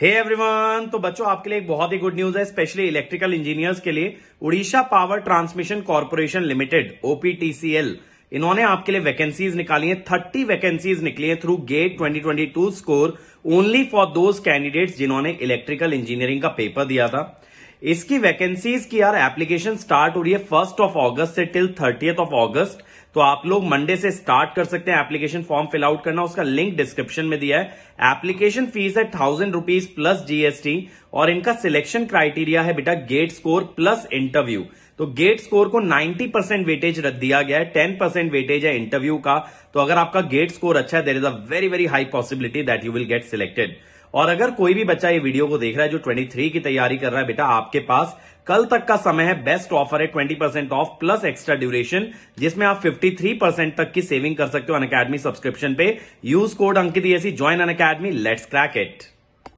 हे hey everyone तो बच्चों आपके लिए एक बहुत ही गुड न्यूज है स्पेशली इलेक्ट्रिकल इंजीनियर्स के लिए Orissa power transmission corporation limited OPTCL इन्होंने आपके लिए वैकेंसीज निकाली हैं थर्टी वैकेंसीज निकली हैं through GATE 2022 score only for those candidates जिन्होंने इलेक्ट्रिकल इंजीनियरिंग का पेपर दिया था इसकी वैकेंसीज की यार एप्लीकेशन स्टार्ट हो रही है फर्स्ट ऑफ ऑगस्ट से टिल थर्टीथ ऑफ ऑगस्ट तो आप लोग मंडे से स्टार्ट कर सकते हैं एप्लीकेशन फॉर्म फिल आउट करना उसका लिंक डिस्क्रिप्शन में दिया है एप्लीकेशन फीस है थाउजेंड रुपीज प्लस जीएसटी और इनका सिलेक्शन क्राइटेरिया है बेटा गेट स्कोर प्लस इंटरव्यू तो गेट स्कोर को 90 परसेंट वेटेज दिया गया है 10 परसेंट वेटेज है इंटरव्यू का तो अगर आपका गेट स्कोर अच्छा है there is a very very high possibility that you will get selected और अगर कोई भी बच्चा ये वीडियो को देख रहा है जो 23 की तैयारी कर रहा है बेटा आपके पास कल तक का समय है बेस्ट ऑफर है 20 percent off plus extra duration जिसमें आप 53 परसेंट तक की सेविंग कर सकते हो अन सब्सक्रिप्शन पे use code Ankit join e अन लेट्स क्रैक इट